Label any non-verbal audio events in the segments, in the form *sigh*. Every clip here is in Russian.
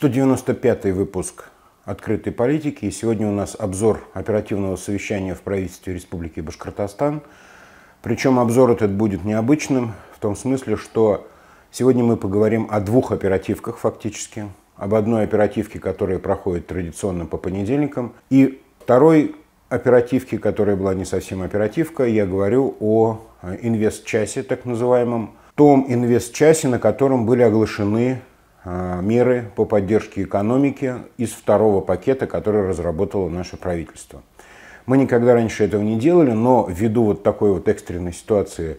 195 выпуск «Открытой политики». И сегодня у нас обзор оперативного совещания в правительстве Республики Башкортостан. Причем обзор этот будет необычным в том смысле, что сегодня мы поговорим о двух оперативках фактически. Об одной оперативке, которая проходит традиционно по понедельникам, и второй оперативке, которая была не совсем оперативка, я говорю о инвест-часе, так называемом, том инвест-часе, на котором были оглашены а, меры по поддержке экономики из второго пакета, который разработало наше правительство. Мы никогда раньше этого не делали, но ввиду вот такой вот экстренной ситуации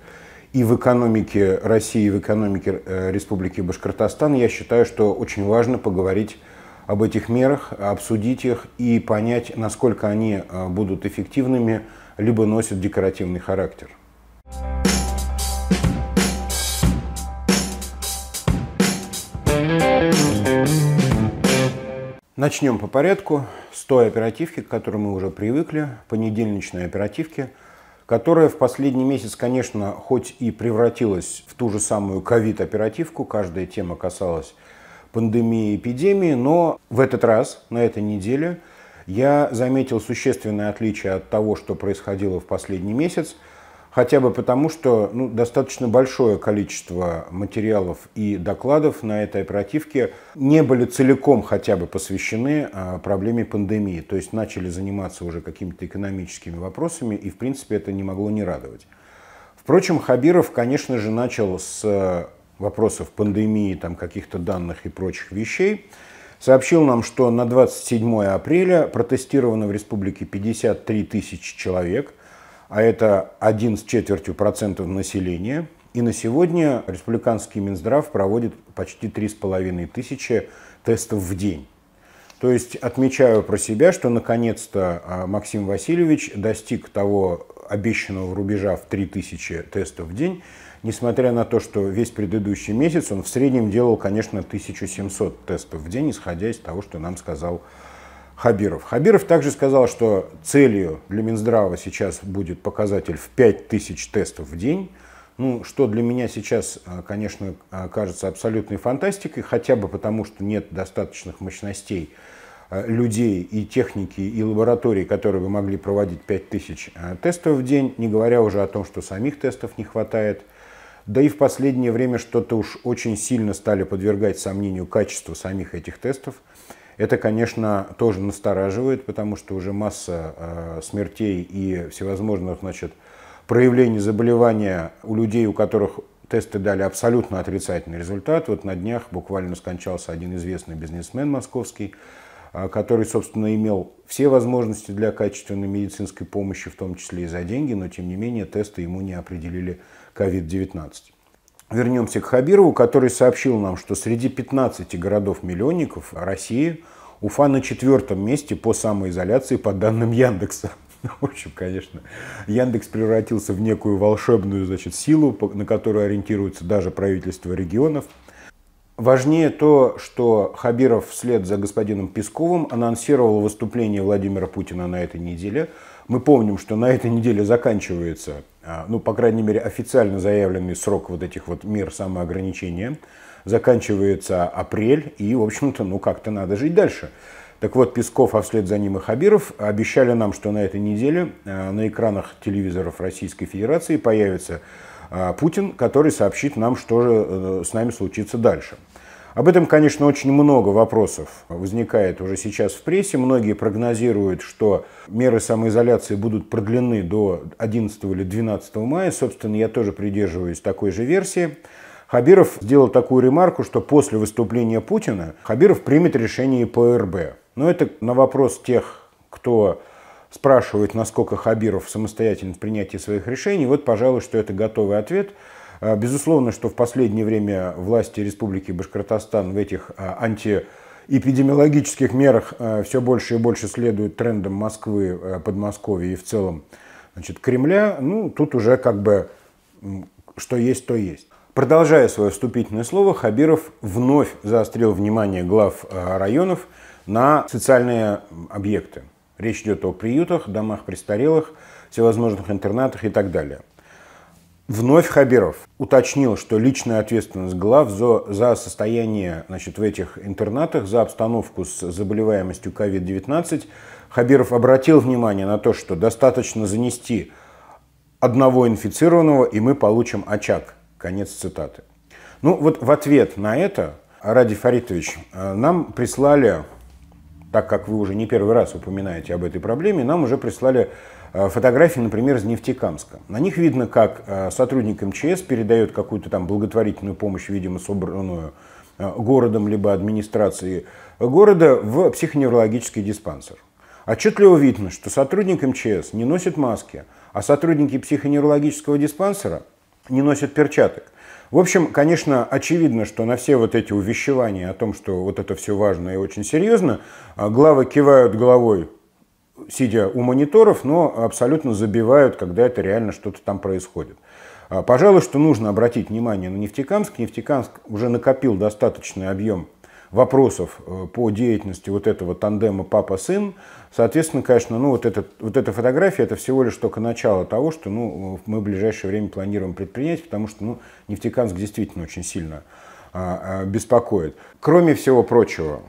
и в экономике России, и в экономике э, Республики Башкортостан, я считаю, что очень важно поговорить об этих мерах, обсудить их и понять, насколько они а, будут эффективными, либо носят декоративный характер. Thank you Начнем по порядку с той оперативки, к которой мы уже привыкли, понедельничной оперативки, которая в последний месяц, конечно, хоть и превратилась в ту же самую ковид-оперативку, каждая тема касалась пандемии и эпидемии, но в этот раз, на этой неделе, я заметил существенное отличие от того, что происходило в последний месяц – хотя бы потому, что ну, достаточно большое количество материалов и докладов на этой оперативке не были целиком хотя бы посвящены а, проблеме пандемии. То есть начали заниматься уже какими-то экономическими вопросами, и в принципе это не могло не радовать. Впрочем, Хабиров, конечно же, начал с э, вопросов пандемии, там, каких-то данных и прочих вещей сообщил нам, что на 27 апреля протестировано в республике 53 тысячи человек, а это один с четвертью процентов населения. И на сегодня республиканский Минздрав проводит почти три с половиной тысячи тестов в день. То есть отмечаю про себя, что наконец-то а, Максим Васильевич достиг того обещанного рубежа в 3000 тестов в день, несмотря на то, что весь предыдущий месяц он в среднем делал, конечно, 1700 тестов в день, исходя из того, что нам сказал Хабиров. Хабиров также сказал, что целью для Минздрава сейчас будет показатель в 5000 тестов в день. Ну, что для меня сейчас, э, конечно, э, кажется абсолютной фантастикой, хотя бы потому, что нет достаточных мощностей э, людей и техники, и лабораторий, которые бы могли проводить 5000 тестов в день, не говоря уже о том, что самих тестов не хватает. Да и в последнее время что-то уж очень сильно стали подвергать сомнению качество самих этих тестов – это, конечно, тоже настораживает, потому что уже масса э, смертей и всевозможных значит, проявлений заболевания у людей, у которых тесты дали абсолютно отрицательный результат. Вот на днях буквально скончался один известный бизнесмен московский, э, который, собственно, имел все возможности для качественной медицинской помощи, в том числе и за деньги, но, тем не менее, тесты ему не определили COVID-19 вернемся к Хабирову, который сообщил нам, что среди 15 городов-миллионников России Уфа на четвертом месте по самоизоляции по данным Яндекса. *laughs* В общем, конечно, Яндекс превратился в некую волшебную значит, силу, на которую ориентируется даже правительство регионов. Важнее то, что Хабиров вслед за господином Песковым анонсировал выступление Владимира Путина на этой неделе – мы помним, что на этой неделе заканчивается, а, ну, по крайней мере, официально заявленный срок вот этих вот мер самоограничения. Заканчивается апрель, и, в общем-то, ну, как-то надо жить дальше. Так вот, Песков, а вслед за ним и Хабиров обещали нам, что на этой неделе а, на экранах телевизоров Российской Федерации появится а, Путин, который сообщит нам, что же э, с нами случится дальше. Об этом, конечно, очень много вопросов возникает уже сейчас в прессе. Многие прогнозируют, что меры самоизоляции будут продлены до 11 или 12 мая. Собственно, я тоже придерживаюсь такой же версии. Хабиров сделал такую ремарку, что после выступления Путина Хабиров примет решение по РБ. Но это на вопрос тех, кто спрашивает, насколько Хабиров самостоятельно в принятии своих решений. Вот, пожалуй, что это готовый ответ – а, безусловно, что в последнее время власти Республики Башкортостан в этих а, антиэпидемиологических мерах а, все больше и больше следуют трендам Москвы, Подмосковья и в целом значит, Кремля, ну, тут уже как бы что есть, то есть. Продолжая свое вступительное слово, Хабиров вновь заострил внимание глав районов на социальные объекты. Речь идет о приютах, домах престарелых, всевозможных интернатах и так далее – Вновь Хабиров уточнил, что личная ответственность глав за, за состояние значит, в этих интернатах, за обстановку с заболеваемостью COVID-19. Хабиров обратил внимание на то, что достаточно занести одного инфицированного, и мы получим очаг. Конец цитаты. Ну вот в ответ на это, Ради Фаритович, э, нам прислали, так как вы уже не первый раз упоминаете об этой проблеме, нам уже прислали Э, фотографии, например, из Нефтекамска. На них видно, как э, сотрудник МЧС передает какую-то там благотворительную помощь, видимо, собранную э, городом либо администрацией города в психоневрологический диспансер. Отчетливо видно, что сотрудник МЧС не носит маски, а сотрудники психоневрологического диспансера не носят перчаток. В общем, конечно, очевидно, что на все вот эти увещевания о том, что вот это все важно и очень серьезно, главы кивают головой сидя у мониторов, но абсолютно забивают, когда это реально что-то там происходит. А, пожалуй, что нужно обратить внимание на Нефтекамск. Нефтекамск уже накопил достаточный объем вопросов э, по деятельности вот этого тандема папа-сын. Соответственно, конечно, ну, вот, этот, вот эта фотография – это всего лишь только начало того, что ну, мы в ближайшее время планируем предпринять, потому что ну, Нефтекамск действительно очень сильно а, а, беспокоит. Кроме всего прочего,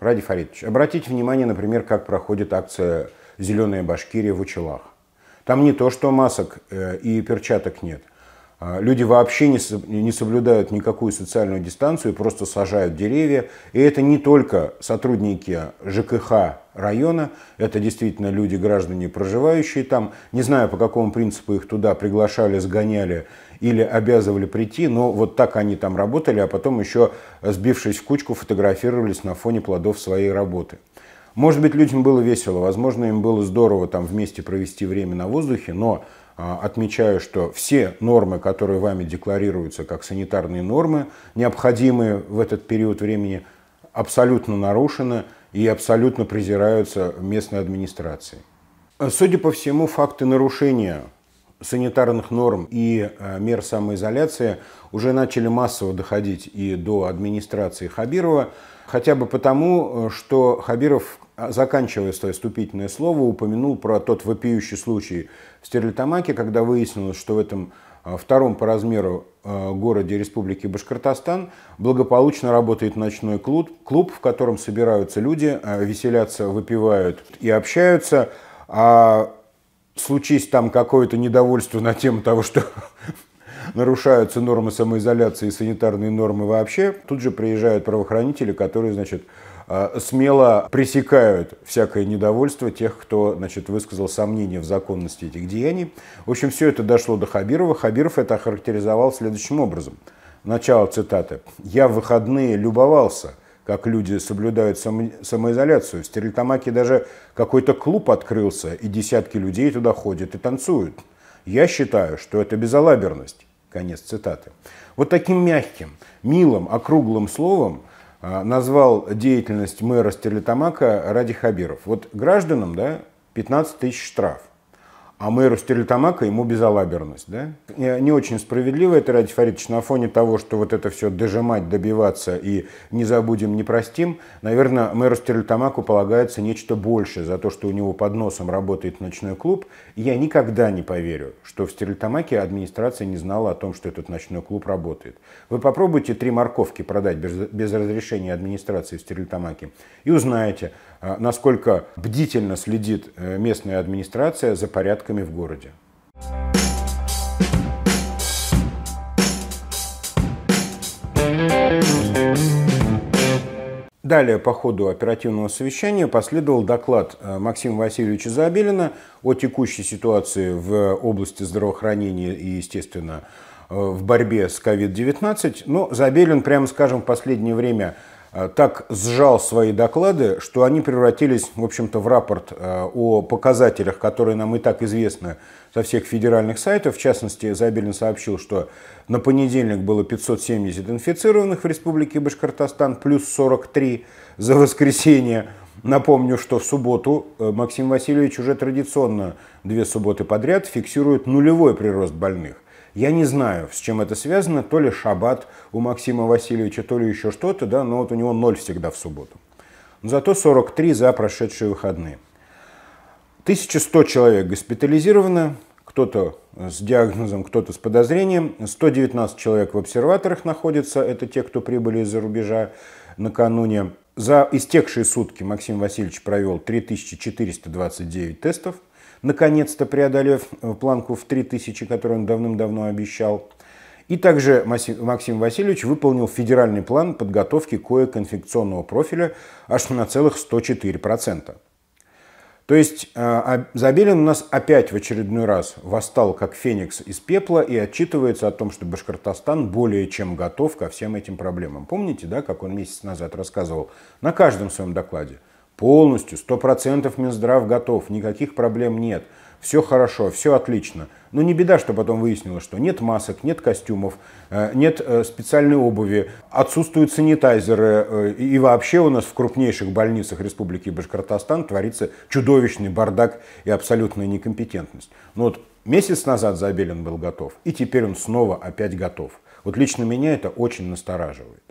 Ради Фаридович, обратите внимание, например, как проходит акция «Зеленая Башкирия» в Учелах. Там не то, что масок э, и перчаток нет – а, люди вообще не, соблюдают никакую социальную дистанцию, просто сажают деревья. И это не только сотрудники ЖКХ района, это действительно люди, граждане, проживающие там. Не знаю, по какому принципу их туда приглашали, сгоняли или обязывали прийти, но вот так они там работали, а потом еще, э, сбившись в кучку, фотографировались на фоне плодов своей работы. Может быть, людям было весело, возможно, им было здорово там вместе провести время на воздухе, но а, отмечаю, что все нормы, которые вами декларируются как санитарные нормы, необходимые в этот период времени, абсолютно нарушены и абсолютно презираются местной администрацией. А, судя по всему, факты нарушения санитарных норм и а, мер самоизоляции уже начали массово доходить и до администрации Хабирова, хотя бы потому, э, что Хабиров а, заканчивая свое вступительное слово, упомянул про тот вопиющий случай в Стерлитамаке, когда выяснилось, что в этом а, втором по размеру а, городе Республики Башкортостан благополучно работает ночной клуб, клуб, в котором собираются люди, веселятся, выпивают и общаются. А случись там какое-то недовольство на тему того, что *laughs* нарушаются нормы самоизоляции и санитарные нормы вообще, тут же приезжают правоохранители, которые, значит, Э, смело пресекают всякое недовольство тех, кто значит, высказал сомнения в законности этих деяний. В общем, все это дошло до Хабирова. Хабиров это охарактеризовал следующим образом. Начало цитаты. «Я в выходные любовался, как люди соблюдают самоизоляцию. В Стерлитамаке даже какой-то клуб открылся, и десятки людей туда ходят и танцуют. Я считаю, что это безалаберность». Конец цитаты. Вот таким мягким, милым, округлым словом – а, назвал деятельность мэра Стерлитамака ради Хабиров. Вот гражданам да, 15 тысяч штраф – а мэру Стерлитамака ему безалаберность. Да? Не очень справедливо это, Ради Фаридович, на фоне того, что вот это все дожимать, добиваться и не забудем, не простим, наверное, мэру Стерлитамаку полагается нечто большее за то, что у него под носом работает ночной клуб. И я никогда не поверю, что в Стерлитамаке администрация не знала о том, что этот ночной клуб работает. Вы попробуйте три морковки продать без, без разрешения администрации в Стерлитамаке и узнаете, а насколько бдительно следит э, местная администрация за порядками в городе. Далее по ходу оперативного совещания последовал доклад э, Максима Васильевича Забелина о текущей ситуации в области здравоохранения и, естественно, э, в борьбе с COVID-19. Но Забелин, прямо скажем, в последнее время Э, так сжал свои доклады, что они превратились, в общем-то, в рапорт э, о показателях, которые нам и так известны со всех федеральных сайтов. В частности, Забелин сообщил, что на понедельник было 570 инфицированных в республике Башкортостан, плюс 43 за воскресенье. Напомню, что в субботу э, Максим Васильевич уже традиционно две субботы подряд фиксирует нулевой прирост больных. Я не знаю, с чем это связано, то ли шаббат у Максима Васильевича, то ли еще что-то, да, но вот у него ноль всегда в субботу. Но зато 43 за прошедшие выходные. 1100 человек госпитализировано, кто-то с диагнозом, кто-то с подозрением. 119 человек в обсерваторах находится, это те, кто прибыли из-за рубежа накануне. За истекшие сутки Максим Васильевич провел 3429 тестов, наконец-то преодолев э, планку в 3000, которую он давным-давно обещал. И также Максим Васильевич выполнил федеральный план подготовки коек-инфекционного профиля аж на целых 104%. То есть э, Забелин у нас опять в очередной раз восстал как феникс из пепла и отчитывается о том, что Башкортостан более чем готов ко всем этим проблемам. Помните, да, как он месяц назад рассказывал на каждом своем докладе – Полностью, 100% Минздрав готов, никаких проблем нет. Все хорошо, все отлично. Но не беда, что потом выяснилось, что нет масок, нет костюмов, э, нет э, специальной обуви, отсутствуют санитайзеры. Э, и вообще у нас в крупнейших больницах Республики Башкортостан творится чудовищный бардак и абсолютная некомпетентность. Но вот месяц назад Забелин был готов, и теперь он снова опять готов. Вот лично меня это очень настораживает.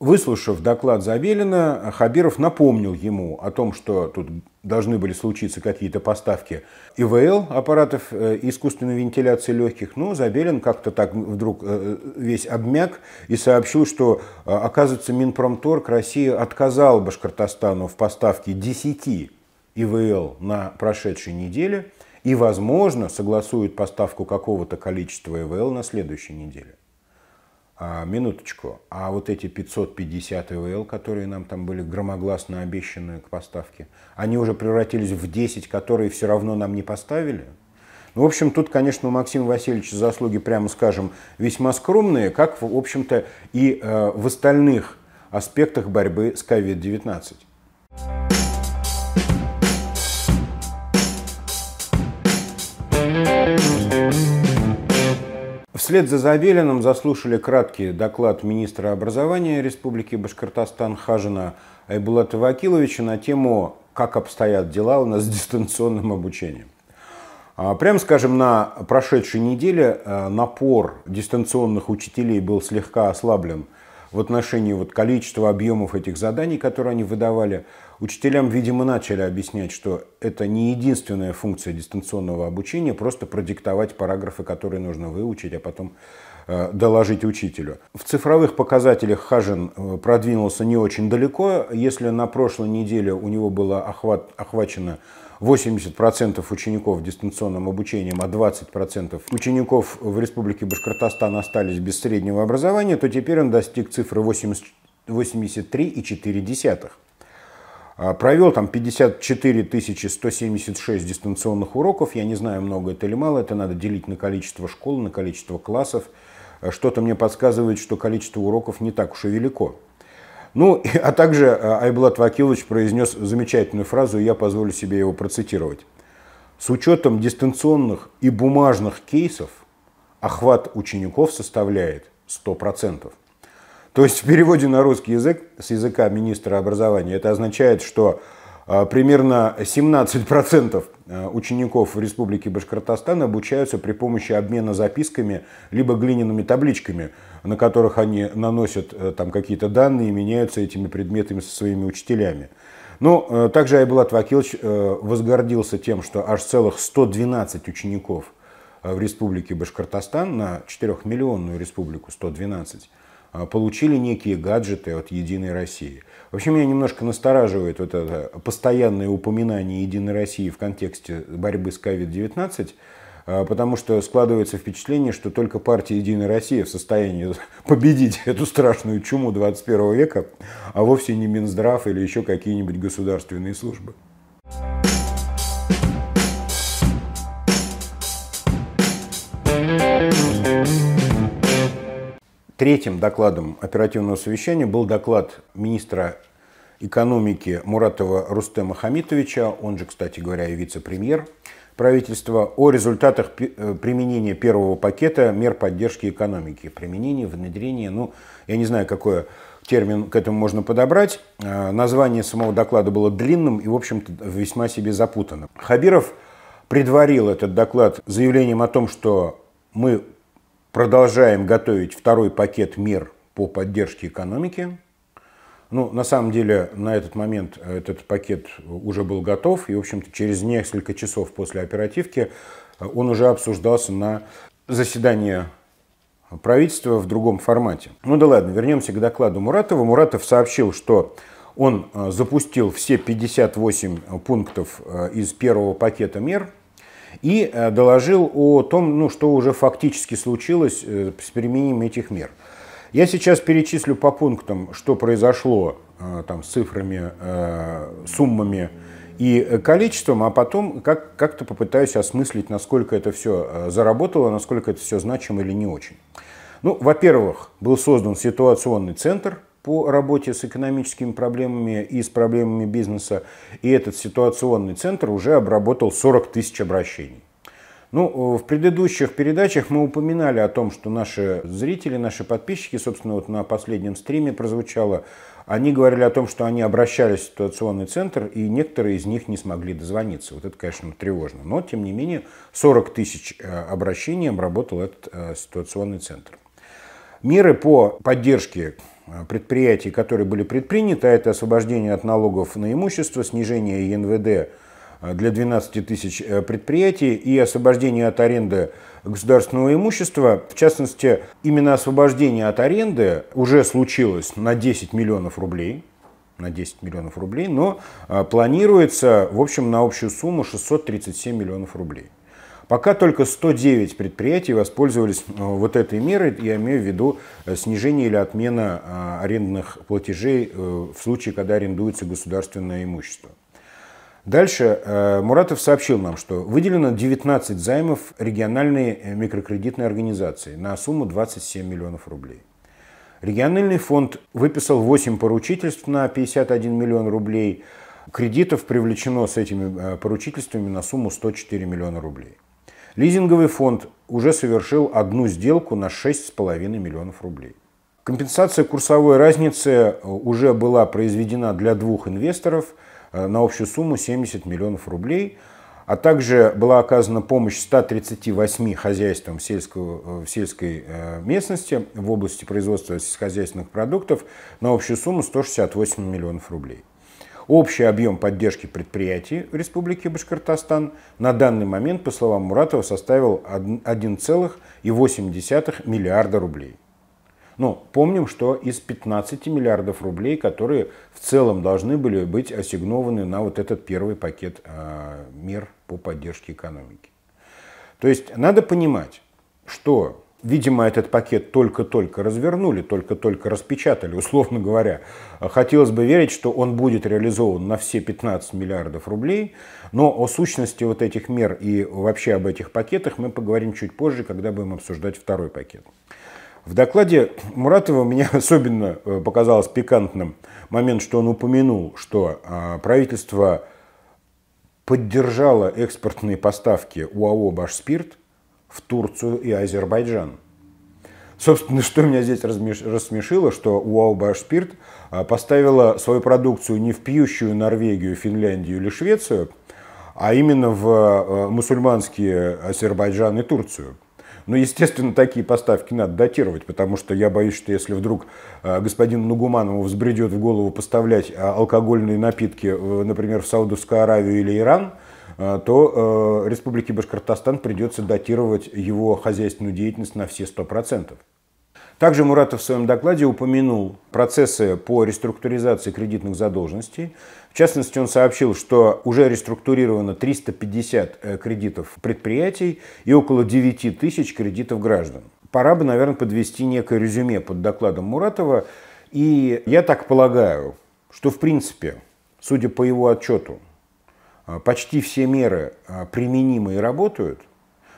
Выслушав доклад Забелина, Хабиров напомнил ему о том, что тут должны были случиться какие-то поставки ИВЛ, аппаратов э, искусственной вентиляции легких, но Забелин как-то так вдруг э, весь обмяк и сообщил, что, э, оказывается, Минпромторг России отказал Башкортостану в поставке 10 ИВЛ на прошедшей неделе и, возможно, согласует поставку какого-то количества ИВЛ на следующей неделе а, минуточку, а вот эти 550 ИВЛ, которые нам там были громогласно обещаны к поставке, они уже превратились в 10, которые все равно нам не поставили? Ну, в общем, тут, конечно, у Максима Васильевича заслуги, прямо скажем, весьма скромные, как, в общем-то, и э, в остальных аспектах борьбы с COVID-19. Вслед за Забелиным заслушали краткий доклад министра образования Республики Башкортостан Хажина Айбулата Вакиловича на тему «Как обстоят дела у нас с дистанционным обучением». А, прямо скажем, на прошедшей неделе э, напор дистанционных учителей был слегка ослаблен – в отношении вот количества объемов этих заданий, которые они выдавали, учителям, видимо, начали объяснять, что это не единственная функция дистанционного обучения, просто продиктовать параграфы, которые нужно выучить, а потом э, доложить учителю. В цифровых показателях Хажин э, продвинулся не очень далеко. Если на прошлой неделе у него было охват, охвачено 80% учеников дистанционным обучением, а 20% учеников в Республике Башкортостан остались без среднего образования, то теперь он достиг цифры 80, 83,4. А, провел там 54 176 дистанционных уроков. Я не знаю, много это или мало. Это надо делить на количество школ, на количество классов. Э, что-то мне подсказывает, что количество уроков не так уж и велико. Ну, а также э, Айблат Вакилович произнес замечательную фразу, и я позволю себе его процитировать. С учетом дистанционных и бумажных кейсов охват учеников составляет 100%. То есть в переводе на русский язык с языка министра образования это означает, что э, примерно 17% Э, учеников Республики Башкортостан обучаются при помощи обмена записками либо глиняными табличками, на которых они наносят э, там какие-то данные и меняются этими предметами со своими учителями. Но ну, э, также Айбулат Вакилович возгордился тем, что аж целых 112 учеников в Республике Башкортостан на 4-миллионную республику 112 получили некие гаджеты от «Единой России». Вообще меня немножко настораживает вот это постоянное упоминание «Единой России» в контексте борьбы с COVID-19, а, потому что складывается впечатление, что только партия «Единая Россия» в состоянии *laughs* победить эту страшную чуму 21 века, а вовсе не Минздрав или еще какие-нибудь государственные службы. Третьим докладом оперативного совещания был доклад министра экономики Муратова Рустема Хамитовича, он же, кстати говоря, и вице-премьер правительства, о результатах э, применения первого пакета мер поддержки экономики. Применение, внедрение, ну, я не знаю, какое термин к этому можно подобрать. Э, название самого доклада было длинным и, в общем-то, весьма себе запутанным. Хабиров предварил этот доклад заявлением о том, что мы Продолжаем готовить второй пакет мер по поддержке экономики. Ну, на самом деле, на этот момент э, этот пакет э, уже был готов, и, в общем-то, через несколько часов после оперативки э, он уже обсуждался на заседании правительства в другом формате. Ну да ладно, вернемся к докладу Муратова. Муратов сообщил, что он запустил все 58 пунктов из первого пакета мер, и э, доложил о том, ну, что уже фактически случилось э, с применением этих мер. Я сейчас перечислю по пунктам, что произошло э, там, с цифрами, суммами и количеством, а потом как- как-то попытаюсь осмыслить, насколько это все заработало, насколько это все значимо или не очень. Ну, во-первых, был создан ситуационный центр – по работе с экономическими проблемами и с проблемами бизнеса, и этот ситуационный центр уже обработал 40 тысяч обращений. Ну, в предыдущих передачах мы упоминали о том, что наши зрители, наши подписчики, собственно, вот на последнем стриме прозвучало, они говорили о том, что они обращались в ситуационный центр, и некоторые из них не смогли дозвониться. Вот это, конечно, тревожно. Но, тем не менее, 40 тысяч э, обращений обработал этот э, ситуационный центр. Меры по поддержке Э, предприятий, которые были предприняты, а это освобождение от налогов на имущество, снижение НВД э, для 12 тысяч э, предприятий и освобождение от аренды государственного имущества. В частности, именно освобождение от аренды уже случилось на 10 миллионов рублей на 10 миллионов рублей, но планируется, в общем, на общую сумму 637 миллионов рублей. Пока только 109 предприятий воспользовались э, вот этой мерой, я имею в виду э, снижение или отмена э, арендных платежей в случае, когда арендуется государственное имущество. Дальше Муратов сообщил нам, что выделено 19 займов региональной микрокредитной организации на сумму 27 миллионов рублей. Региональный фонд выписал 8 поручительств на 51 миллион рублей. Кредитов привлечено с этими поручительствами на сумму 104 миллиона рублей. Лизинговый фонд уже совершил одну сделку на 6,5 миллионов рублей. Компенсация курсовой разницы э, уже была произведена для двух инвесторов э, на общую сумму 70 миллионов рублей, а также была оказана помощь 138 хозяйствам сельского, э, в сельской местности в области производства сельскохозяйственных продуктов на общую сумму 168 миллионов рублей. Общий объем поддержки предприятий в Республике Башкортостан на данный момент, по словам Муратова, составил 1,8 миллиарда рублей. Но ну, помним, что из 15 миллиардов рублей, которые в целом должны были быть ассигнованы на вот этот первый пакет а, мер по поддержке экономики. То есть надо понимать, что Видимо, этот пакет только-только развернули, только-только распечатали, условно говоря. Хотелось бы верить, что он будет реализован на все 15 миллиардов рублей, но о сущности вот этих мер и вообще об этих пакетах мы поговорим чуть позже, когда будем обсуждать второй пакет. В докладе Муратова мне *laughs* особенно э, показалось пикантным момент, что он упомянул, что а, правительство поддержало экспортные поставки УАО «Башспирт», в Турцию и Азербайджан. Собственно, что меня здесь рассмешило, что УАУ «Башспирт» а, поставила свою продукцию не в пьющую Норвегию, Финляндию или Швецию, а именно в а, мусульманские Азербайджан и Турцию. Но, ну, естественно, такие поставки надо датировать, потому что я боюсь, что если вдруг а, господин Нугуманову взбредет в голову поставлять алкогольные напитки, э, например, в Саудовскую Аравию или Иран – а, то э, Республике Башкортостан придется датировать его хозяйственную деятельность на все 100%. Также Муратов в своем докладе упомянул процессы по реструктуризации кредитных задолженностей. В частности, он сообщил, что уже реструктурировано 350 э, кредитов предприятий и около 9 тысяч кредитов граждан. Пора бы, наверное, подвести некое резюме под докладом Муратова. И я так полагаю, что, в принципе, судя по его отчету, а, почти все меры а, применимы и работают,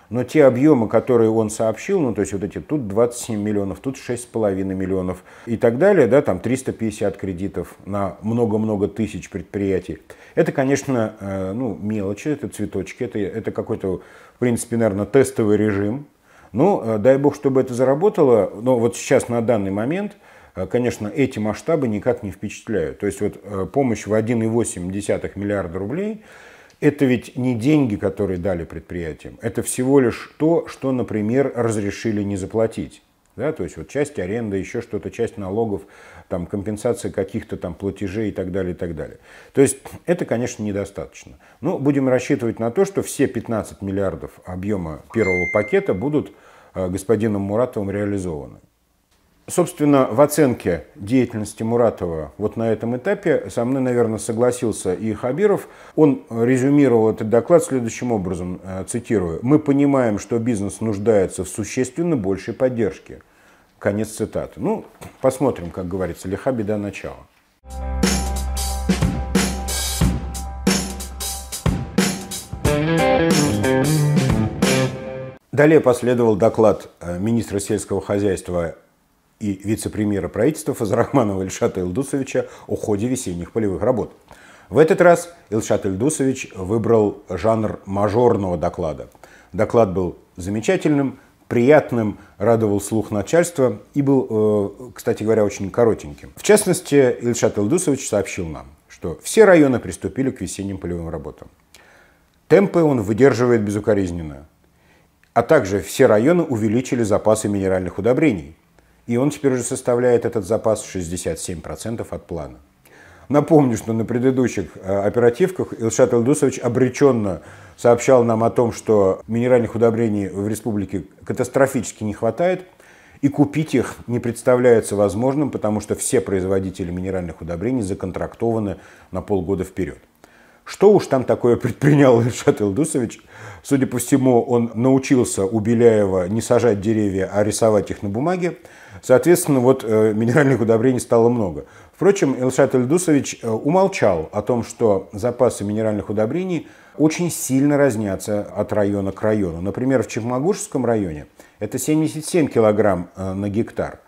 но те объемы, которые он сообщил, ну то есть вот эти тут 27 миллионов, тут 6,5 миллионов и так далее, да, там 350 кредитов на много-много тысяч предприятий. Это, конечно, э, ну, мелочи, это цветочки, это, это какой-то, в принципе, наверное, тестовый режим. Ну, э, дай бог, чтобы это заработало, но вот сейчас на данный момент – а, конечно, эти масштабы никак не впечатляют. То есть вот э, помощь в 1,8 миллиарда рублей – это ведь не деньги, которые дали предприятиям. Это всего лишь то, что, например, разрешили не заплатить. Да, то есть вот часть аренды, еще что-то, часть налогов, там, компенсация каких-то там платежей и так далее, и так далее. То есть это, конечно, недостаточно. Но ну, будем рассчитывать на то, что все 15 миллиардов объема первого пакета будут э, господином Муратовым реализованы. Собственно, в оценке деятельности Муратова вот на этом этапе со мной, наверное, согласился и Хабиров. Он резюмировал этот доклад следующим образом, э, цитирую. «Мы понимаем, что бизнес нуждается в существенно большей поддержке». Конец цитаты. Ну, посмотрим, как говорится, лиха беда начала. Далее последовал доклад э, министра сельского хозяйства и вице-премьера правительства Фазрахманова Ильшата Илдусовича о ходе весенних полевых работ. В этот раз Илшат Ильдусович выбрал жанр мажорного доклада. Доклад был замечательным, приятным, радовал слух начальства и был, э, кстати говоря, очень коротеньким. В частности, Ильшат Илдусович сообщил нам, что все районы приступили к весенним полевым работам. Темпы он выдерживает безукоризненно. А также все районы увеличили запасы минеральных удобрений и он теперь уже составляет этот запас 67% от плана. Напомню, что на предыдущих э, оперативках Илшат Элдусович обреченно сообщал нам о том, что минеральных удобрений в республике катастрофически не хватает, и купить их не представляется возможным, потому что все производители минеральных удобрений законтрактованы на полгода вперед. Что уж там такое предпринял Ильшат Илдусович? Судя по всему, он научился у Беляева не сажать деревья, а рисовать их на бумаге. Соответственно, вот э, минеральных удобрений стало много. Впрочем, Илшат Ильдусович э, умолчал о том, что запасы минеральных удобрений очень сильно разнятся от района к району. Например, в Чекмагушевском районе это 77 килограмм э, на гектар,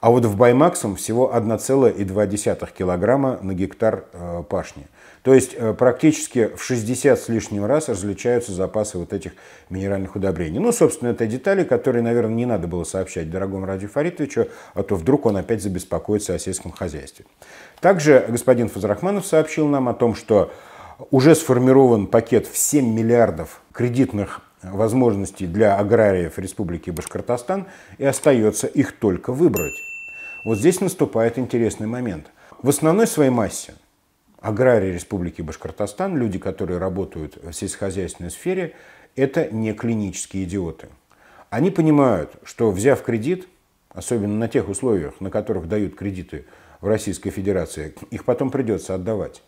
а вот в Баймаксом всего 1,2 килограмма на гектар пашни – то есть э, практически в 60 с лишним раз различаются запасы вот этих минеральных удобрений. Ну, собственно, это детали, которые, наверное, не надо было сообщать дорогому Ради Фаритовичу, а то вдруг он опять забеспокоится о сельском хозяйстве. Также господин Фазрахманов сообщил нам о том, что уже сформирован пакет в 7 миллиардов кредитных возможностей для аграриев Республики Башкортостан, и остается их только выбрать. Вот здесь наступает интересный момент. В основной своей массе аграрии Республики Башкортостан, люди, которые работают в сельскохозяйственной сфере, это не клинические идиоты. Они понимают, что взяв кредит, особенно на тех условиях, на которых дают кредиты в Российской Федерации, их потом придется отдавать.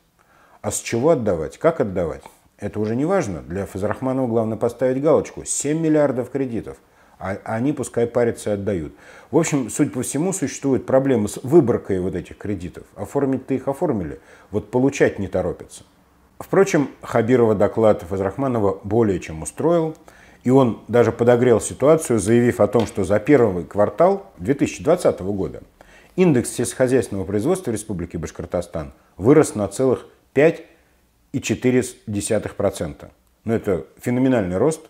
А с чего отдавать, как отдавать, это уже не важно. Для Фазрахманова главное поставить галочку. 7 миллиардов кредитов – а они пускай парятся и отдают. В общем, судя по всему, существует проблема с выборкой вот этих кредитов. Оформить-то их оформили, вот получать не торопятся. Впрочем, Хабирова доклад Фазрахманова более чем устроил, и он даже подогрел ситуацию, заявив о том, что за первый квартал 2020 года индекс сельскохозяйственного производства Республики Башкортостан вырос на целых 5,4%. Но ну, это феноменальный рост,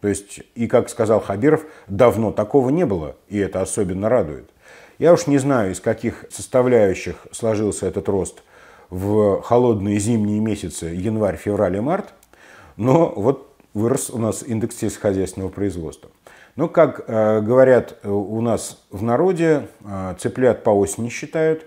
то есть, и как сказал Хабиров, давно такого не было, и это особенно радует. Я уж не знаю, из каких составляющих сложился этот рост в холодные зимние месяцы, январь, февраль и март, но вот вырос у нас индекс сельскохозяйственного производства. Но, как э, говорят э, у нас в народе, э, цыплят по осени считают,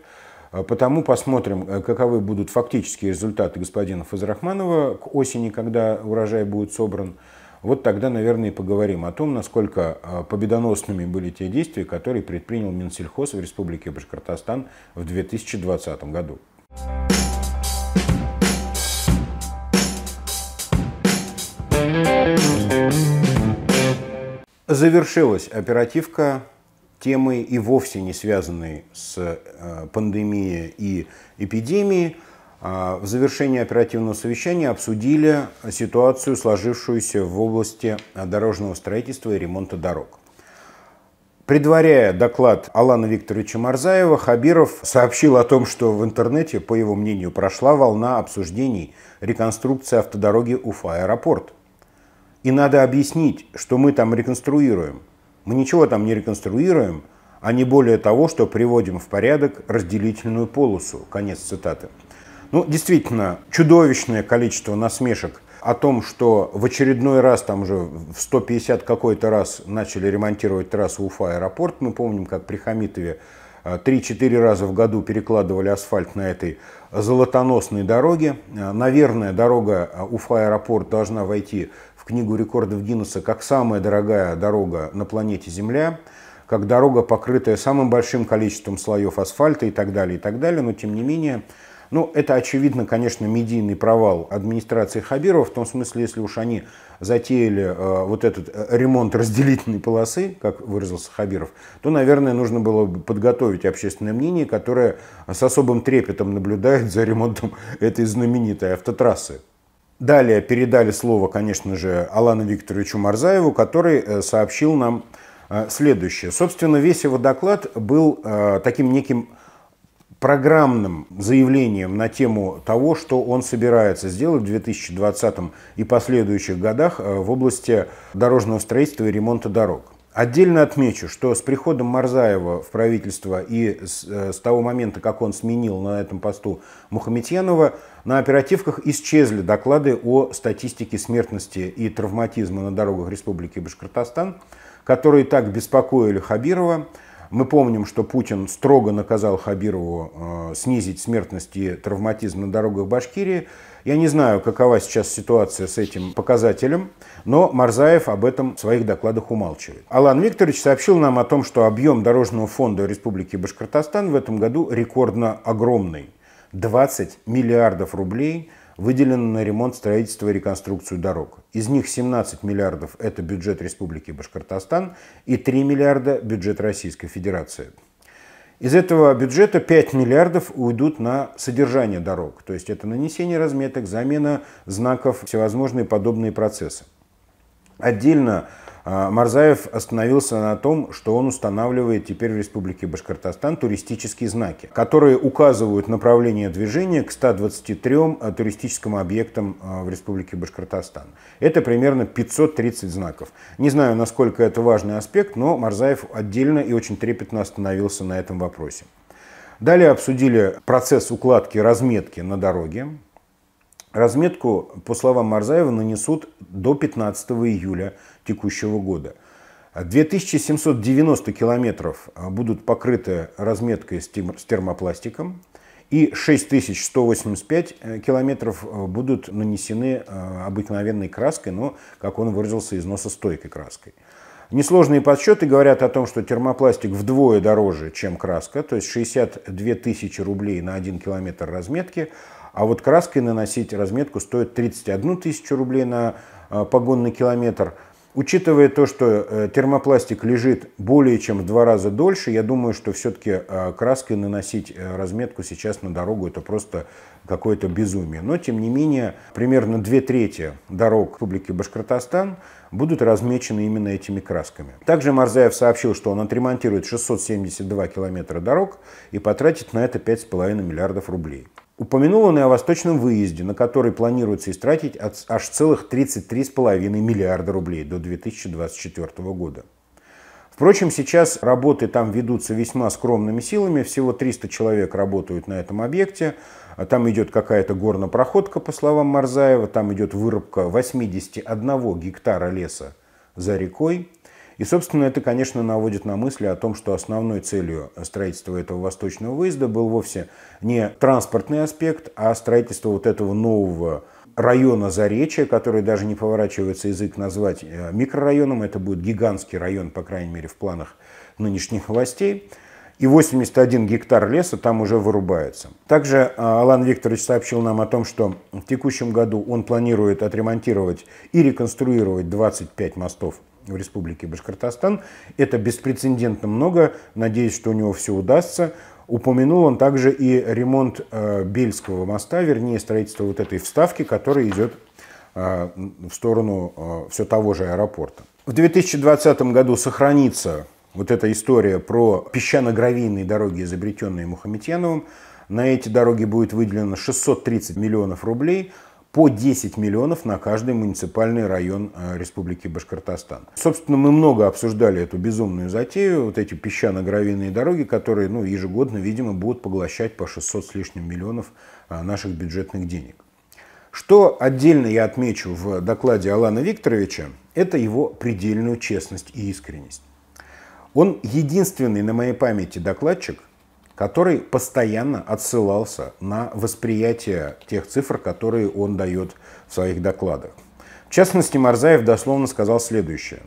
э, потому посмотрим, каковы будут фактические результаты господина Фазрахманова к осени, когда урожай будет собран. Вот тогда, наверное, и поговорим о том, насколько а, победоносными были те действия, которые предпринял Минсельхоз в Республике Башкортостан в 2020 году. Завершилась оперативка темой и вовсе не связанной с э, пандемией и эпидемией. А в завершении оперативного совещания обсудили ситуацию, сложившуюся в области дорожного строительства и ремонта дорог. Предваряя доклад Алана Викторовича Марзаева, Хабиров сообщил о том, что в интернете, по его мнению, прошла волна обсуждений реконструкции автодороги Уфа-аэропорт. И надо объяснить, что мы там реконструируем. Мы ничего там не реконструируем, а не более того, что приводим в порядок разделительную полосу. Конец цитаты. Ну, действительно, чудовищное количество насмешек о том, что в очередной раз, там уже в 150 какой-то раз начали ремонтировать трассу Уфа-аэропорт. Мы помним, как при Хамитове 3-4 э, раза в году перекладывали асфальт на этой золотоносной дороге. Э, наверное, дорога э, Уфа-аэропорт должна войти в Книгу рекордов Гиннесса как самая дорогая дорога на планете Земля как дорога, покрытая самым большим количеством слоев асфальта и так далее, и так далее. Но, тем не менее, ну, это, очевидно, конечно, медийный провал администрации Хабирова, в том смысле, если уж они затеяли э, вот этот э, ремонт разделительной полосы, как выразился Хабиров, то, наверное, нужно было подготовить общественное мнение, которое с особым трепетом наблюдает за ремонтом этой знаменитой автотрассы. Далее передали слово, конечно же, Алану Викторовичу Марзаеву, который э, сообщил нам э, следующее. Собственно, весь его доклад был таким неким программным заявлением на тему того, что он собирается сделать в 2020 и последующих годах э, в области дорожного строительства и ремонта дорог. Отдельно отмечу, что с приходом Марзаева в правительство и с, э, с того момента, как он сменил на этом посту Мухаметьянова, на оперативках исчезли доклады о статистике смертности и травматизма на дорогах Республики Башкортостан, которые так беспокоили Хабирова. Мы помним, что Путин строго наказал Хабирову э, снизить смертность и травматизм на дорогах Башкирии. Я не знаю, какова сейчас ситуация с этим показателем, но Марзаев об этом в своих докладах умалчивает. Алан Викторович сообщил нам о том, что объем Дорожного фонда Республики Башкортостан в этом году рекордно огромный. 20 миллиардов рублей – выделено на ремонт, строительство и реконструкцию дорог. Из них 17 миллиардов – это бюджет Республики Башкортостан и 3 миллиарда – бюджет Российской Федерации. Из этого бюджета 5 миллиардов уйдут на содержание дорог, то есть это нанесение разметок, замена знаков, всевозможные подобные процессы. Отдельно а, Марзаев остановился на том, что он устанавливает теперь в Республике Башкортостан туристические знаки, которые указывают направление движения к 123 а, туристическим объектам а, в Республике Башкортостан. Это примерно 530 знаков. Не знаю, насколько это важный аспект, но Марзаев отдельно и очень трепетно остановился на этом вопросе. Далее обсудили процесс укладки разметки на дороге, Разметку, по словам Марзаева, нанесут до 15 июля текущего года. 2790 километров а, будут покрыты разметкой с термопластиком, и 6185 э, километров э, будут нанесены э, обыкновенной краской, но, как он выразился, износостойкой краской. Несложные подсчеты говорят о том, что термопластик вдвое дороже, чем краска, то есть 62 тысячи рублей на 1 километр разметки, а вот краской наносить разметку стоит 31 тысячу рублей на погонный километр – Учитывая то, что э, термопластик лежит более чем в два раза дольше, я думаю, что все-таки э, краской наносить э, разметку сейчас на дорогу это просто какое-то безумие. Но, тем не менее, примерно две трети дорог Республики Башкортостан будут размечены именно этими красками. Также Марзаев сообщил, что он отремонтирует 672 километра дорог и потратит на это 5,5 миллиардов рублей. Упомянул он и о восточном выезде, на который планируется истратить аж целых 33,5 миллиарда рублей до 2024 года. Впрочем, сейчас работы там ведутся весьма скромными силами, всего 300 человек работают на этом объекте, а там идет какая-то горнопроходка, по словам Марзаева, там идет вырубка 81 гектара леса за рекой, и, собственно, это, конечно, наводит на мысли о том, что основной целью строительства этого восточного выезда был вовсе не транспортный аспект, а строительство вот этого нового района Заречья, который даже не поворачивается язык назвать э, микрорайоном. Это будет гигантский район, по крайней мере, в планах нынешних властей. И 81 гектар леса там уже вырубается. Также э, Алан Викторович сообщил нам о том, что в текущем году он планирует отремонтировать и реконструировать 25 мостов в Республике Башкортостан. Это беспрецедентно много. Надеюсь, что у него все удастся. Упомянул он также и ремонт э, Бельского моста, вернее, строительство вот этой вставки, которая идет э, в сторону э, все того же аэропорта. В 2020 году сохранится вот эта история про песчано-гравийные дороги, изобретенные Мухаметьяновым. На эти дороги будет выделено 630 миллионов рублей – по 10 миллионов на каждый муниципальный район э, Республики Башкортостан. Собственно, мы много обсуждали эту безумную затею, вот эти песчано-гравийные дороги, которые ну, ежегодно, видимо, будут поглощать по 600 с лишним миллионов э, наших бюджетных денег. Что отдельно я отмечу в докладе Алана Викторовича, это его предельную честность и искренность. Он единственный на моей памяти докладчик, который постоянно отсылался на восприятие тех цифр, которые он дает в своих докладах. В частности, Марзаев дословно сказал следующее.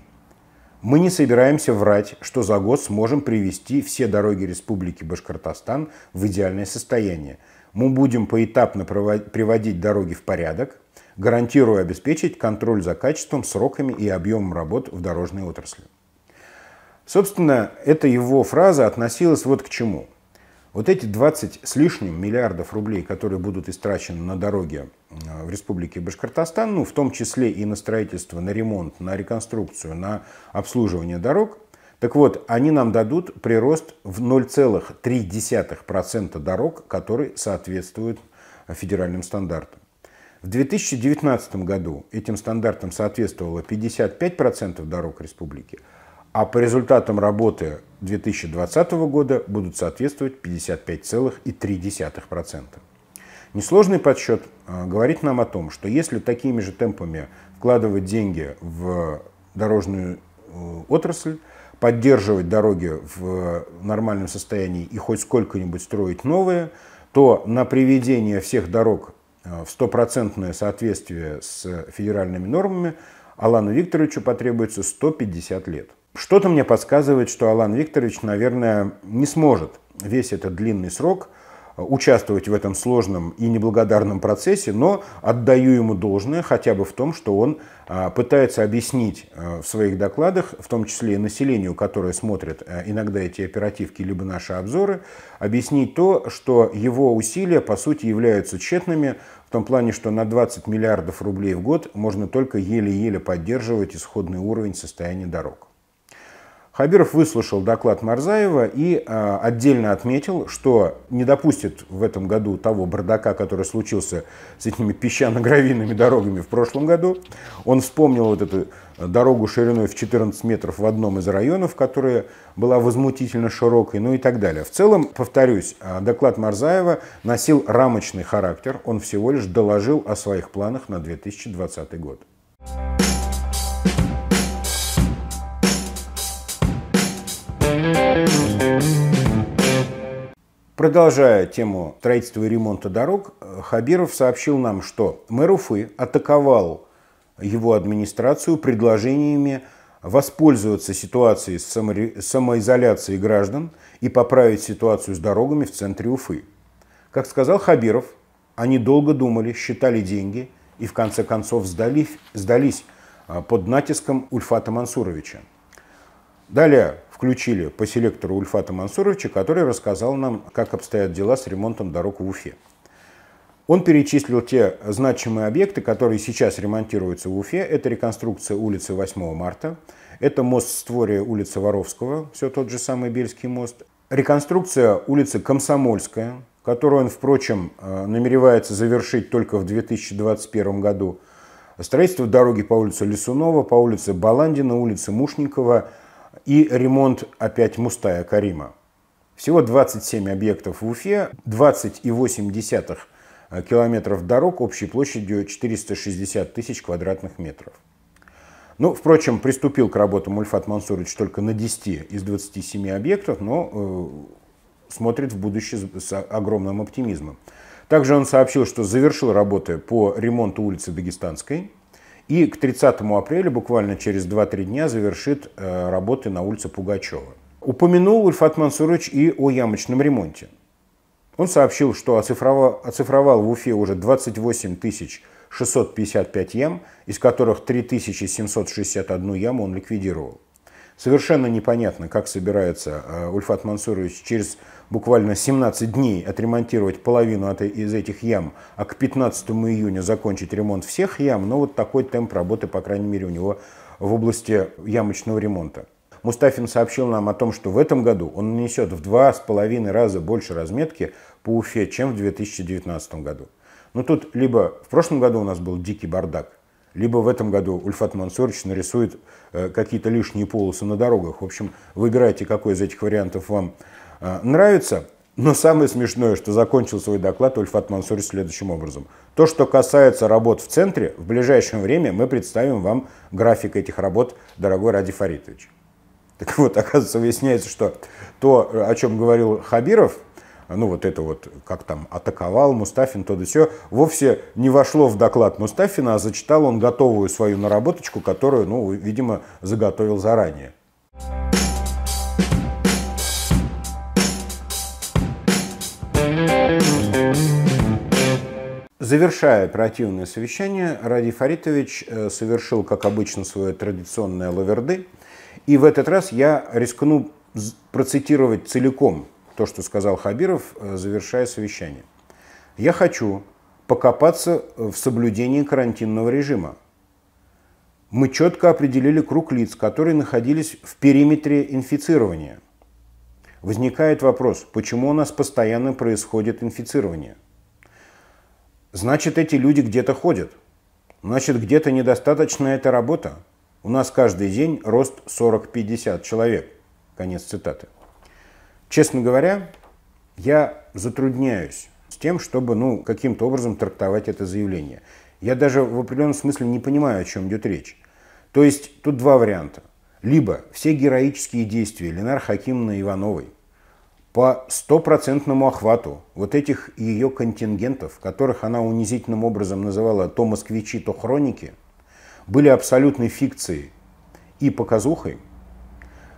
Мы не собираемся врать, что за год сможем привести все дороги Республики Башкортостан в идеальное состояние. Мы будем поэтапно приводить дороги в порядок, гарантируя обеспечить контроль за качеством, сроками и объемом работ в дорожной отрасли. Собственно, эта его фраза относилась вот к чему. Вот эти 20 с лишним миллиардов рублей, которые будут истрачены на дороге э, в Республике Башкортостан, ну, в том числе и на строительство, на ремонт, на реконструкцию, на обслуживание дорог, так вот, они нам дадут прирост в 0,3% дорог, которые соответствуют федеральным стандартам. В 2019 году этим стандартам соответствовало 55% дорог республики, а по результатам работы 2020 года будут соответствовать 55,3%. Несложный подсчет э, говорит нам о том, что если такими же темпами вкладывать деньги в дорожную э, отрасль, поддерживать дороги в нормальном состоянии и хоть сколько-нибудь строить новые, то на приведение всех дорог э, в стопроцентное соответствие с федеральными нормами Алану Викторовичу потребуется 150 лет. Что-то мне подсказывает, что Алан Викторович, наверное, не сможет весь этот длинный срок э, участвовать в этом сложном и неблагодарном процессе, но отдаю ему должное хотя бы в том, что он а, пытается объяснить э, в своих докладах, в том числе и населению, которое смотрит э, иногда эти оперативки либо наши обзоры, объяснить то, что его усилия по сути являются тщетными, в том плане, что на 20 миллиардов рублей в год можно только еле-еле поддерживать исходный уровень состояния дорог. Хабиров выслушал доклад Марзаева и э, отдельно отметил, что не допустит в этом году того бардака, который случился с этими песчано-гравийными дорогами в прошлом году. Он вспомнил вот эту а, дорогу шириной в 14 метров в одном из районов, которая была возмутительно широкой, ну и так далее. В целом, повторюсь, а, доклад Марзаева носил рамочный характер, он всего лишь доложил о своих планах на 2020 год. Продолжая тему строительства и ремонта дорог, Хабиров сообщил нам, что мэр Уфы атаковал его администрацию предложениями воспользоваться ситуацией с самоизоляцией граждан и поправить ситуацию с дорогами в центре Уфы. Как сказал Хабиров, они долго думали, считали деньги и в конце концов сдались, сдались а, под натиском Ульфата Мансуровича. Далее включили по селектору Ульфата Мансуровича, который рассказал нам, как обстоят дела с ремонтом дорог в Уфе. Он перечислил те значимые объекты, которые сейчас ремонтируются в Уфе. Это реконструкция улицы 8 марта, это мост Створия улицы Воровского, все тот же самый Бельский мост, реконструкция улицы Комсомольская, которую он, впрочем, э, намеревается завершить только в 2021 году, строительство дороги по улице Лесунова, по улице Баландина, улице Мушникова – и ремонт опять Мустая Карима. Всего 27 объектов в Уфе, 20,8 э, километров дорог общей площадью 460 тысяч квадратных метров. Ну, впрочем, приступил к работам Ульфат Мансурович только на 10 из 27 объектов, но э, смотрит в будущее с огромным оптимизмом. Также он сообщил, что завершил работы по ремонту улицы Дагестанской, и к 30 апреля, буквально через 2-3 дня, завершит э, работы на улице Пугачева. Упомянул Ульфат Мансурович и о ямочном ремонте. Он сообщил, что оцифровал, оцифровал в Уфе уже 28 655 ям, из которых 3761 яму он ликвидировал. Совершенно непонятно, как собирается э, Ульфат Мансурович через буквально 17 дней отремонтировать половину от, из этих ям, а к 15 июня закончить ремонт всех ям, но ну, вот такой темп работы, по крайней мере, у него в области ямочного ремонта. Мустафин сообщил нам о том, что в этом году он нанесет в два с половиной раза больше разметки по Уфе, чем в 2019 году. Но ну, тут либо в прошлом году у нас был дикий бардак, либо в этом году Ульфат Мансурович нарисует э, какие-то лишние полосы на дорогах. В общем, выбирайте, какой из этих вариантов вам э, нравится. Но самое смешное, что закончил свой доклад Ульфат Мансурович следующим образом. То, что касается работ в центре, в ближайшее время мы представим вам график этих работ, дорогой Ради Фаритович. Так вот, оказывается, выясняется, что то, о чем говорил Хабиров – а, ну вот это вот, как там, атаковал Мустафин, то да все, вовсе не вошло в доклад Мустафина, а зачитал он готовую свою наработочку, которую, ну, видимо, заготовил заранее. Завершая оперативное совещание, Ради Фаритович э, совершил, как обычно, свое традиционное лаверды. И в этот раз я рискну процитировать целиком то, что сказал Хабиров, э, завершая совещание. Я хочу покопаться в соблюдении карантинного режима. Мы четко определили круг лиц, которые находились в периметре инфицирования. Возникает вопрос, почему у нас постоянно происходит инфицирование? Значит, эти люди где-то ходят. Значит, где-то недостаточно эта работа. У нас каждый день рост 40-50 человек. Конец цитаты. Честно говоря, я затрудняюсь с тем, чтобы ну, каким-то образом трактовать это заявление. Я даже в определенном смысле не понимаю, о чем идет речь. То есть тут два варианта. Либо все героические действия Ленар Хакимовны Ивановой по стопроцентному охвату вот этих ее контингентов, которых она унизительным образом называла то москвичи, то хроники, были абсолютной фикцией и показухой –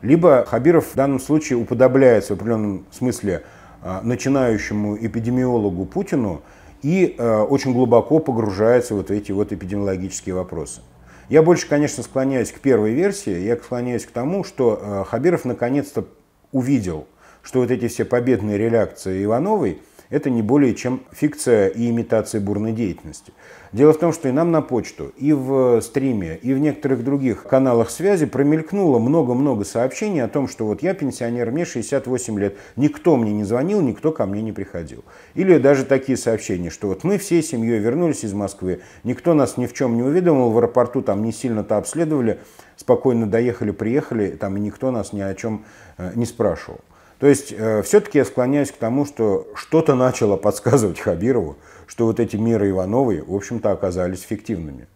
либо Хабиров в данном случае уподобляется в определенном смысле э, начинающему эпидемиологу Путину и э, очень глубоко погружается вот в эти вот эпидемиологические вопросы. Я больше, конечно, склоняюсь к первой версии. Я склоняюсь к тому, что э, Хабиров наконец-то увидел, что вот эти все победные реакции Ивановой – это не более чем фикция и имитация бурной деятельности. Дело в том, что и нам на почту, и в стриме, и в некоторых других каналах связи промелькнуло много-много сообщений о том, что вот я пенсионер, мне 68 лет, никто мне не звонил, никто ко мне не приходил. Или даже такие сообщения, что вот мы всей семьей вернулись из Москвы, никто нас ни в чем не уведомил, в аэропорту там не сильно-то обследовали, спокойно доехали, приехали, там и никто нас ни о чем э, не спрашивал. То есть э, все-таки я склоняюсь к тому, что что-то начало подсказывать Хабирову, что вот эти меры Ивановой, в общем-то, оказались фиктивными.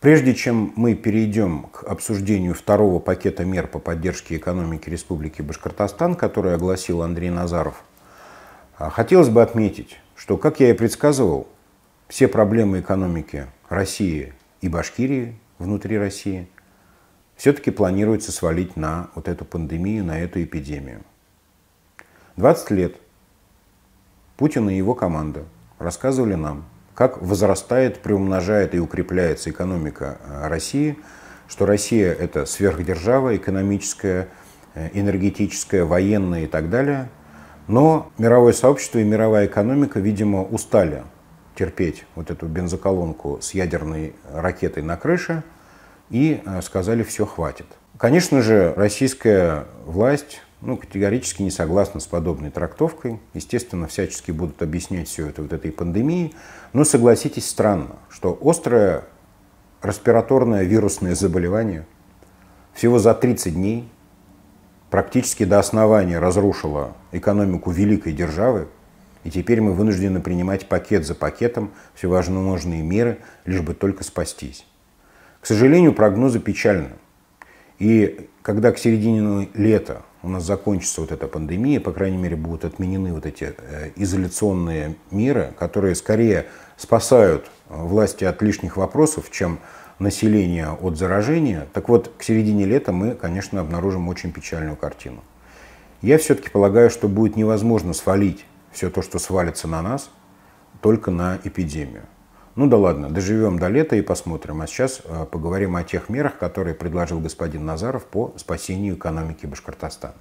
Прежде чем мы перейдем к обсуждению второго пакета мер по поддержке экономики Республики Башкортостан, который огласил Андрей Назаров, э, хотелось бы отметить, что, как я и предсказывал, все проблемы экономики России и Башкирии внутри России все-таки планируется свалить на вот эту пандемию, на эту эпидемию. 20 лет Путин и его команда рассказывали нам, как возрастает, приумножает и укрепляется экономика э, России, что Россия – это сверхдержава экономическая, э, энергетическая, военная и так далее. Но мировое сообщество и мировая экономика, видимо, устали терпеть вот эту бензоколонку с ядерной ракетой на крыше и э, сказали, все, хватит. Конечно же, российская власть ну, категорически не согласна с подобной трактовкой. Естественно, всячески будут объяснять все это вот этой пандемии. Но согласитесь, странно, что острое респираторное вирусное заболевание всего за 30 дней практически до основания разрушило экономику великой державы, и теперь мы вынуждены принимать пакет за пакетом все всевозможные меры, лишь бы только спастись. К сожалению, прогнозы печальны. И когда к середине лета у нас закончится вот эта пандемия, по крайней мере, будут отменены вот эти э, изоляционные меры, которые скорее спасают э, власти от лишних вопросов, чем население от заражения, так вот, к середине лета мы, конечно, обнаружим очень печальную картину. Я все-таки полагаю, что будет невозможно свалить все то, что свалится на нас, только на эпидемию. Ну да ладно, доживем до лета и посмотрим. А сейчас э, поговорим о тех мерах, которые предложил господин Назаров по спасению экономики Башкортостана.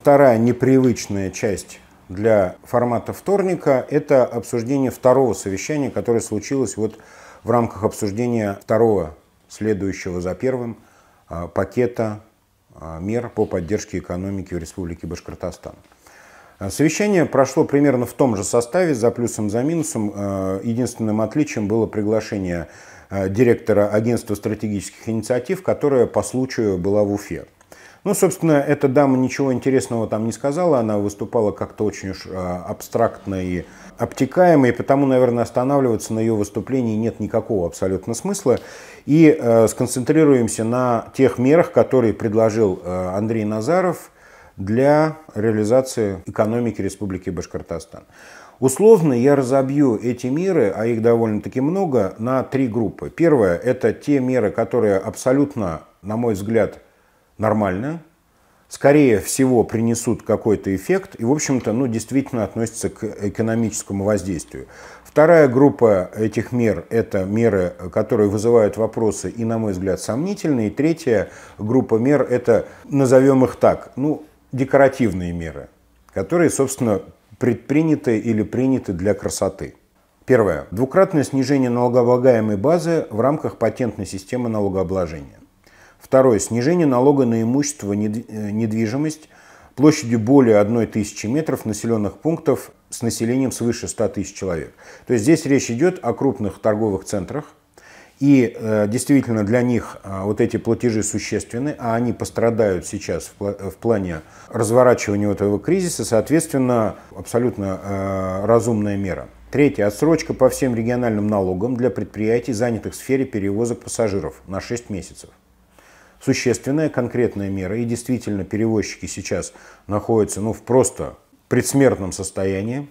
Вторая непривычная часть для формата вторника – это обсуждение второго совещания, которое случилось вот в рамках обсуждения второго следующего за первым а, пакета а, мер по поддержке экономики в Республике Башкортостан. А, совещание прошло примерно в том же составе, за плюсом, за минусом. Единственным отличием было приглашение директора агентства стратегических инициатив, которая по случаю была в Уфе. Ну, собственно, эта дама ничего интересного там не сказала, она выступала как-то очень уж абстрактно и обтекаемо, и потому, наверное, останавливаться на ее выступлении нет никакого абсолютно смысла. И э, сконцентрируемся на тех мерах, которые предложил э, Андрей Назаров для реализации экономики Республики Башкортостан. Условно я разобью эти меры, а их довольно-таки много, на три группы. Первое – это те меры, которые абсолютно, на мой взгляд, нормальные, скорее всего, принесут какой-то эффект и, в общем-то, ну, действительно относятся к экономическому воздействию. Вторая группа этих мер – это меры, которые вызывают вопросы и, на мой взгляд, сомнительные. И третья группа мер – это, назовем их так, ну, декоративные меры, которые, собственно, предприняты или приняты для красоты. Первое. Двукратное снижение налогооблагаемой базы в рамках патентной системы налогообложения. Второе. Снижение налога на имущество, э, недвижимость площадью более тысячи метров населенных пунктов с населением свыше 100 тысяч человек. То есть здесь речь идет о крупных торговых центрах, и э, действительно для них э, вот эти платежи существенны, а они пострадают сейчас в, пла- в плане разворачивания этого кризиса, соответственно, абсолютно э, разумная мера. Третье. Отсрочка по всем региональным налогам для предприятий, занятых в сфере перевозок пассажиров на 6 месяцев существенная конкретная мера. И действительно, перевозчики сейчас находятся ну, в просто предсмертном состоянии.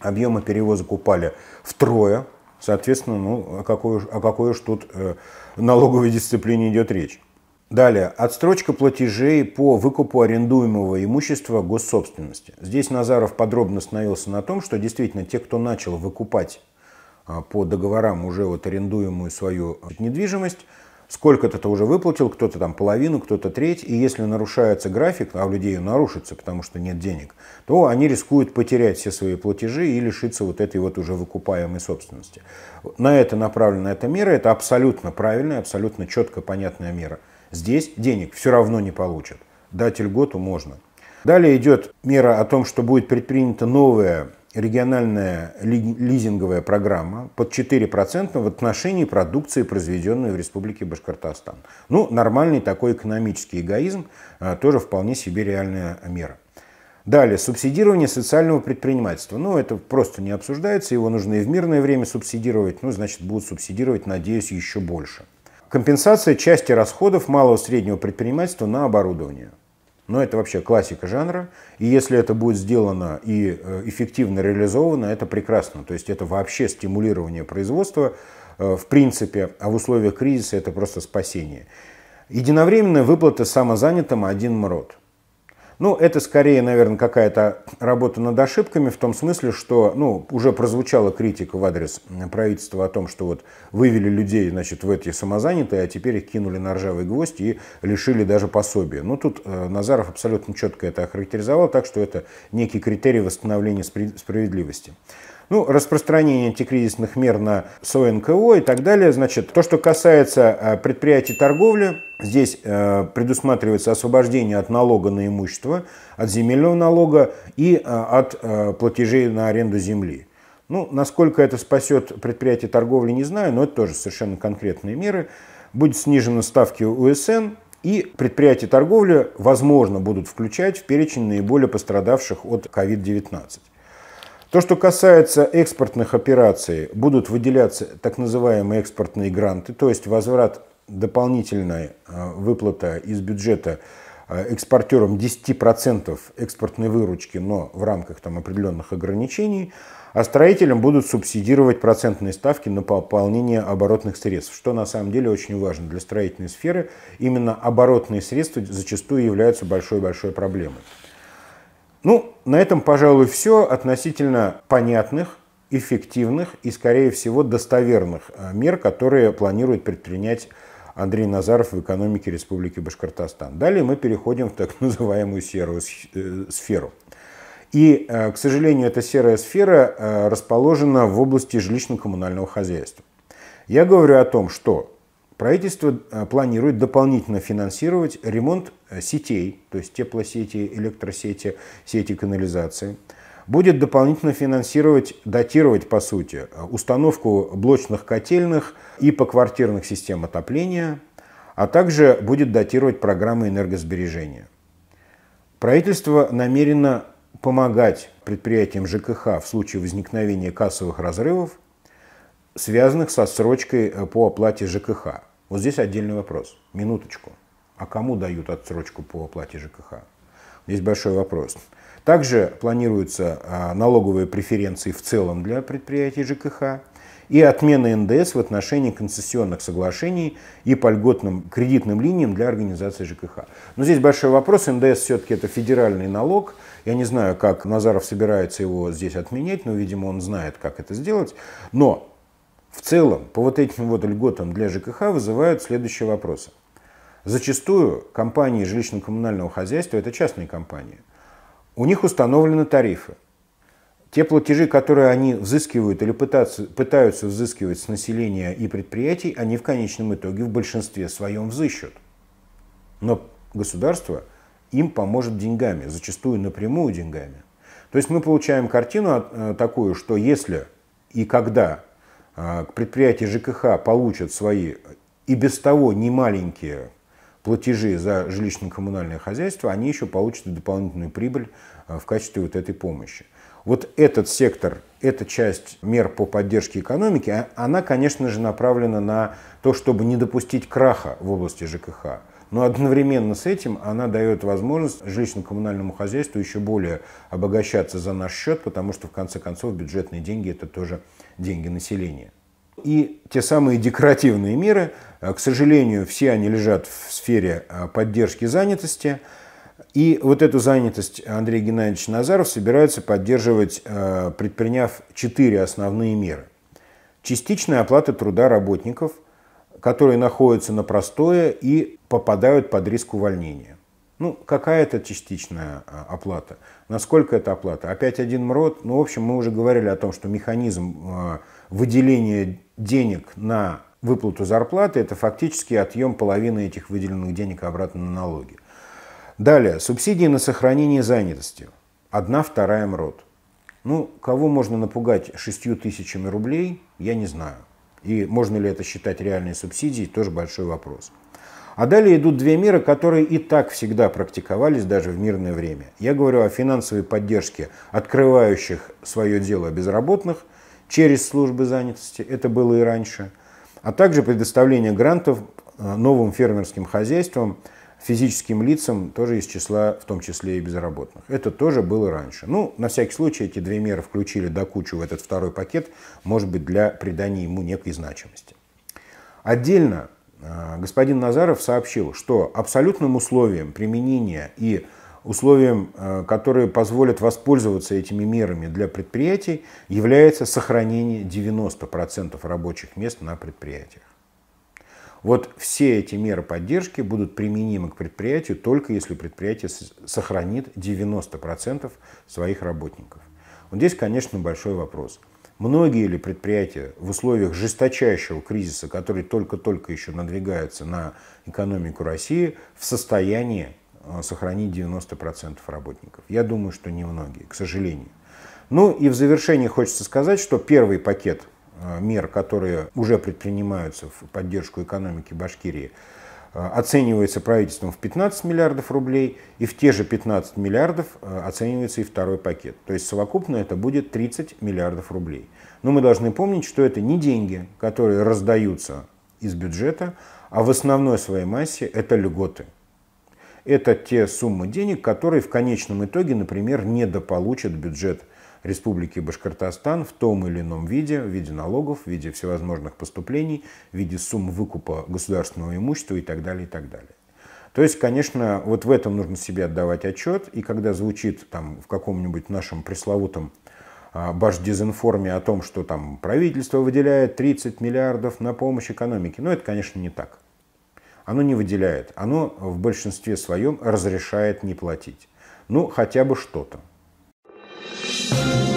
Объемы перевозок упали втрое. Соответственно, ну, о какой, о какой уж тут э, налоговой дисциплине идет речь. Далее, отстрочка платежей по выкупу арендуемого имущества госсобственности. Здесь Назаров подробно остановился на том, что действительно те, кто начал выкупать а, по договорам уже вот арендуемую свою недвижимость, сколько-то ты уже выплатил, кто-то там половину, кто-то треть, и если нарушается график, а у людей нарушится, потому что нет денег, то они рискуют потерять все свои платежи и лишиться вот этой вот уже выкупаемой собственности. На это направлена эта мера, это абсолютно правильная, абсолютно четко понятная мера. Здесь денег все равно не получат, дать льготу можно. Далее идет мера о том, что будет предпринято новое региональная лизинговая программа под 4% в отношении продукции, произведенной в Республике Башкортостан. Ну, нормальный такой экономический эгоизм, а, тоже вполне себе реальная мера. Далее, субсидирование социального предпринимательства. Ну, это просто не обсуждается, его нужно и в мирное время субсидировать, ну, значит, будут субсидировать, надеюсь, еще больше. Компенсация части расходов малого и среднего предпринимательства на оборудование – но это вообще классика жанра. И если это будет сделано и э, эффективно реализовано, это прекрасно. То есть это вообще стимулирование производства э, в принципе, а в условиях кризиса это просто спасение. Единовременная выплата самозанятым один мрот. Ну, это скорее, наверное, какая-то работа над ошибками в том смысле, что, ну, уже прозвучала критика в адрес правительства о том, что вот вывели людей, значит, в эти самозанятые, а теперь их кинули на ржавый гвоздь и лишили даже пособия. Ну, тут э, Назаров абсолютно четко это охарактеризовал, так что это некий критерий восстановления справедливости. Ну, распространение антикризисных мер на СОНКО и так далее. Значит, то, что касается э, предприятий торговли, Здесь э, предусматривается освобождение от налога на имущество, от земельного налога и э, от платежей на аренду земли. Ну, насколько это спасет предприятие торговли, не знаю, но это тоже совершенно конкретные меры. Будет снижены ставки УСН, и предприятия торговли, возможно, будут включать в перечень наиболее пострадавших от COVID-19. То, что касается экспортных операций, будут выделяться так называемые экспортные гранты, то есть возврат дополнительной э, выплаты из бюджета э, экспортерам 10% экспортной выручки, но в рамках там, определенных ограничений, а строителям будут субсидировать процентные ставки на пополнение оборотных средств, что на самом деле очень важно для строительной сферы. Именно оборотные средства зачастую являются большой-большой проблемой. Ну, на этом, пожалуй, все относительно понятных, эффективных и, скорее всего, достоверных э, мер, которые планирует предпринять Андрей Назаров в экономике Республики Башкортостан. Далее мы переходим в так *laughs* называемую серую э, сферу. И, э, к сожалению, эта серая сфера расположена в области жилищно-коммунального хозяйства. Я говорю о том, что Правительство э, планирует дополнительно финансировать ремонт э, сетей, то есть теплосети, электросети, сети канализации. Будет дополнительно финансировать, датировать, по сути, э, установку блочных котельных и поквартирных систем отопления, а также будет датировать программы энергосбережения. Правительство намерено помогать предприятиям ЖКХ в случае возникновения кассовых разрывов, связанных со срочкой э, по оплате ЖКХ. Вот здесь отдельный вопрос. Минуточку. А кому дают отсрочку по оплате ЖКХ? Здесь большой вопрос. Также планируются а, налоговые преференции в целом для предприятий ЖКХ и отмена НДС в отношении концессионных соглашений и по льготным кредитным линиям для организации ЖКХ. Но здесь большой вопрос. НДС все-таки это федеральный налог. Я не знаю, как Назаров собирается его здесь отменять, но, видимо, он знает, как это сделать. Но в целом, по вот этим вот льготам для ЖКХ вызывают следующие вопросы. Зачастую компании жилищно-коммунального хозяйства – это частные компании. У них установлены тарифы. Те платежи, которые они взыскивают или пытаются, пытаются взыскивать с населения и предприятий, они в конечном итоге в большинстве своем взыщут. Но государство им поможет деньгами, зачастую напрямую деньгами. То есть мы получаем картину э, такую, что если и когда а, предприятия ЖКХ получат свои и без того немаленькие платежи за жилищно-коммунальное хозяйство, они еще получат дополнительную прибыль а, в качестве вот этой помощи. Вот этот сектор, эта часть мер по поддержке экономики, а, она, конечно же, направлена на то, чтобы не допустить краха в области ЖКХ. Но одновременно с этим она дает возможность жилищно-коммунальному хозяйству еще более обогащаться за наш счет, потому что, в конце концов, бюджетные деньги – это тоже деньги населения. И те самые декоративные меры, э, к сожалению, все они лежат в сфере э, поддержки занятости. И вот эту занятость э, Андрей Геннадьевич Назаров собирается поддерживать, предприняв четыре основные меры. Частичная оплата труда работников, которые находятся на простое и попадают под риск увольнения. Ну, какая-то частичная а, оплата. Насколько это оплата? Опять один МРОД. Ну, в общем, мы уже говорили о том, что механизм а, выделения денег на выплату зарплаты – это фактически отъем половины этих выделенных денег обратно на налоги. Далее, субсидии на сохранение занятости. Одна вторая МРОД. Ну, кого можно напугать шестью тысячами рублей, я не знаю. И можно ли это считать реальной субсидией, тоже большой вопрос. А далее идут две меры, которые и так всегда практиковались даже в мирное время. Я говорю о финансовой поддержке открывающих свое дело безработных через службы занятости, это было и раньше, а также предоставление грантов э, новым фермерским хозяйствам, физическим лицам тоже из числа, в том числе и безработных. Это тоже было раньше. Ну, на всякий случай, эти две меры включили до кучу в этот второй пакет, может быть, для придания ему некой значимости. Отдельно Э, господин Назаров сообщил, что абсолютным условием применения и условием, э, которые позволят воспользоваться этими мерами для предприятий, является сохранение 90% рабочих мест на предприятиях. Вот все эти меры поддержки будут применимы к предприятию только если предприятие сохранит 90% своих работников. Вот здесь, конечно, большой вопрос – Многие ли предприятия в условиях жесточайшего кризиса, который только-только еще надвигается на экономику России, в состоянии э, сохранить 90% работников? Я думаю, что немногие, к сожалению. Ну и в завершении хочется сказать, что первый пакет э, мер, которые уже предпринимаются в поддержку экономики Башкирии, Э, оценивается правительством в 15 миллиардов рублей, и в те же 15 миллиардов э, оценивается и второй пакет. То есть совокупно это будет 30 миллиардов рублей. Но мы должны помнить, что это не деньги, которые раздаются из бюджета, а в основной своей массе это льготы. Это те суммы денег, которые в конечном итоге, например, недополучат бюджет Республики Башкортостан в том или ином виде, в виде налогов, в виде всевозможных поступлений, в виде сумм выкупа государственного имущества и так далее, и так далее. То есть, конечно, вот в этом нужно себе отдавать отчет, и когда звучит там в каком-нибудь нашем пресловутом а, башдезинформе о том, что там правительство выделяет 30 миллиардов на помощь экономике, но ну, это, конечно, не так. Оно не выделяет, оно в большинстве своем разрешает не платить. Ну, хотя бы что-то. Thank you.